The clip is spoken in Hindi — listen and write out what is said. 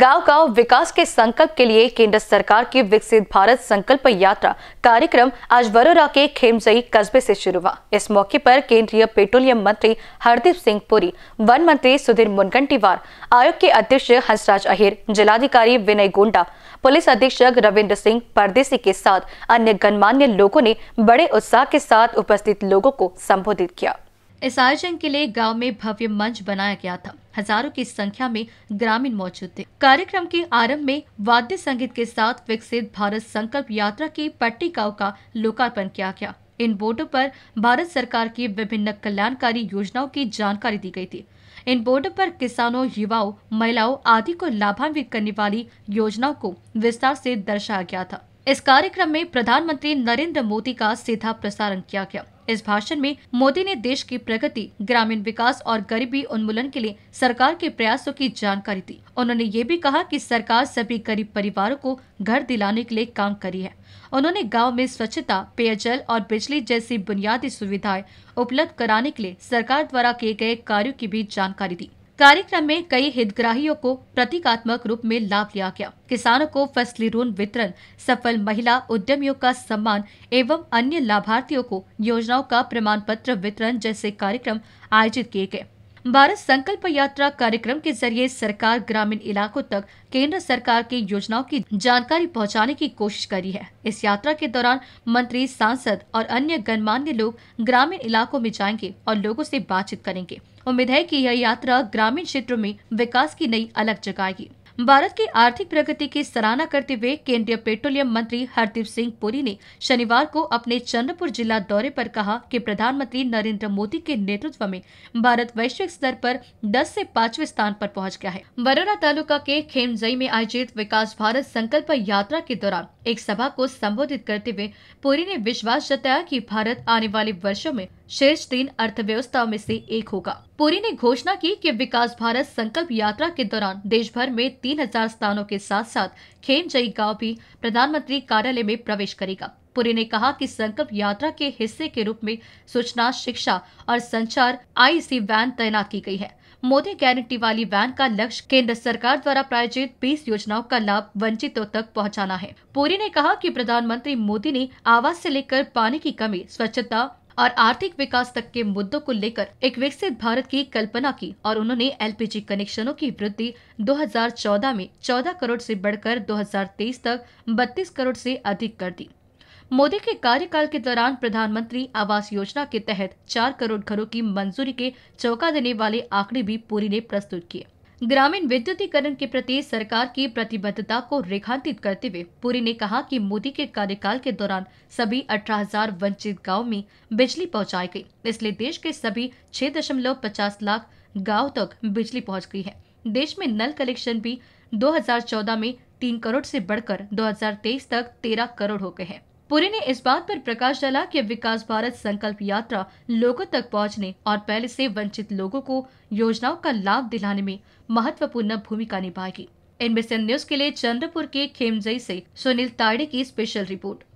गांव गांव विकास के संकल्प के लिए केंद्र सरकार की विकसित भारत संकल्प यात्रा कार्यक्रम आज वरोरा के खेमजई कस्बे से शुरू हुआ इस मौके पर केंद्रीय पेट्रोलियम मंत्री हरदीप सिंह पुरी वन मंत्री सुधीर मुनगंटीवार आयोग के अध्यक्ष हंसराज अहिर जिलाधिकारी विनय गोंडा पुलिस अधीक्षक रविन्द्र सिंह परदेसी के साथ अन्य गणमान्य लोगों ने बड़े उत्साह के साथ उपस्थित लोगों को संबोधित किया इस आयोजन के लिए गांव में भव्य मंच बनाया गया था हजारों की संख्या में ग्रामीण मौजूद थे कार्यक्रम के आरंभ में वाद्य संगीत के साथ विकसित भारत संकल्प यात्रा की पट्टी गाँव का लोकार्पण किया गया इन बोर्डो पर भारत सरकार की विभिन्न कल्याणकारी योजनाओं की जानकारी दी गई थी इन बोर्डों पर किसानों युवाओं महिलाओं आदि को लाभान्वित करने वाली योजनाओं को विस्तार से दर्शाया गया था इस कार्यक्रम में प्रधानमंत्री नरेंद्र मोदी का सीधा प्रसारण किया गया इस भाषण में मोदी ने देश की प्रगति ग्रामीण विकास और गरीबी उन्मूलन के लिए सरकार के प्रयासों की जानकारी दी उन्होंने ये भी कहा कि सरकार सभी गरीब परिवारों को घर दिलाने के लिए काम करी है उन्होंने गांव में स्वच्छता पेयजल और बिजली जैसी बुनियादी सुविधाएं उपलब्ध कराने के लिए सरकार द्वारा किए गए कार्यों की भी जानकारी दी कार्यक्रम में कई हितग्राहियों को प्रतीकात्मक रूप में लाभ लिया गया किसानों को फसली ऋण वितरण सफल महिला उद्यमियों का सम्मान एवं अन्य लाभार्थियों को योजनाओं का प्रमाण पत्र वितरण जैसे कार्यक्रम आयोजित किए गए भारत संकल्प यात्रा कार्यक्रम के जरिए सरकार ग्रामीण इलाकों तक केंद्र सरकार की योजनाओं की जानकारी पहुंचाने की कोशिश करी है इस यात्रा के दौरान मंत्री सांसद और अन्य गणमान्य लोग ग्रामीण इलाकों में जाएंगे और लोगों से बातचीत करेंगे उम्मीद है कि यह यात्रा ग्रामीण क्षेत्रों में विकास की नई अलग जगाएगी भारत की आर्थिक प्रगति की सराहना करते हुए केंद्रीय पेट्रोलियम मंत्री हरदीप सिंह पुरी ने शनिवार को अपने चंद्रपुर जिला दौरे पर कहा कि प्रधानमंत्री नरेंद्र मोदी के नेतृत्व में भारत वैश्विक स्तर पर 10 से पांचवे स्थान पर पहुंच गया है बरोड़ा तालुका के खेमजई में आयोजित विकास भारत संकल्प यात्रा के दौरान एक सभा को संबोधित करते हुए पुरी ने विश्वास जताया की भारत आने वाले वर्षो में शीर्ष तीन अर्थव्यवस्था में से एक होगा पुरी ने घोषणा की कि विकास भारत संकल्प यात्रा के दौरान देश भर में 3000 स्थानों के साथ साथ खेमजई गांव भी प्रधानमंत्री कार्यालय में प्रवेश करेगा पुरी ने कहा कि संकल्प यात्रा के हिस्से के रूप में सूचना शिक्षा और संचार आई वैन तैनात की गई है मोदी गारंटी वाली वैन का लक्ष्य केंद्र सरकार द्वारा प्रायोजित 20 योजनाओं का लाभ वंचितों तक पहुंचाना है पुरी ने कहा कि प्रधानमंत्री मोदी ने आवास से लेकर पानी की कमी स्वच्छता और आर्थिक विकास तक के मुद्दों को लेकर एक विकसित भारत की कल्पना की और उन्होंने एलपीजी कनेक्शनों की वृद्धि 2014 में 14 करोड़ से बढ़कर 2023 तक 32 करोड़ से अधिक कर दी मोदी के कार्यकाल के दौरान प्रधानमंत्री आवास योजना के तहत चार करोड़ घरों की मंजूरी के चौका देने वाले आंकड़े भी पूरी ने प्रस्तुत किए ग्रामीण विद्युतीकरण के प्रति सरकार की प्रतिबद्धता को रेखांकित करते हुए पुरी ने कहा कि मोदी के कार्यकाल के दौरान सभी 18,000 वंचित गांव में बिजली पहुंचाई गई इसलिए देश के सभी 6.50 लाख गांव तक बिजली पहुंच गई है देश में नल कनेक्शन भी 2014 में 3 करोड़ से बढ़कर 2023 तक 13 करोड़ हो गए हैं पुरी ने इस बात पर प्रकाश डाला कि विकास भारत संकल्प यात्रा लोगों तक पहुंचने और पहले से वंचित लोगों को योजनाओं का लाभ दिलाने में महत्वपूर्ण भूमिका निभाएगी इनबीसीएन न्यूज के लिए चंद्रपुर के खेमजई से सुनील ताड़े की स्पेशल रिपोर्ट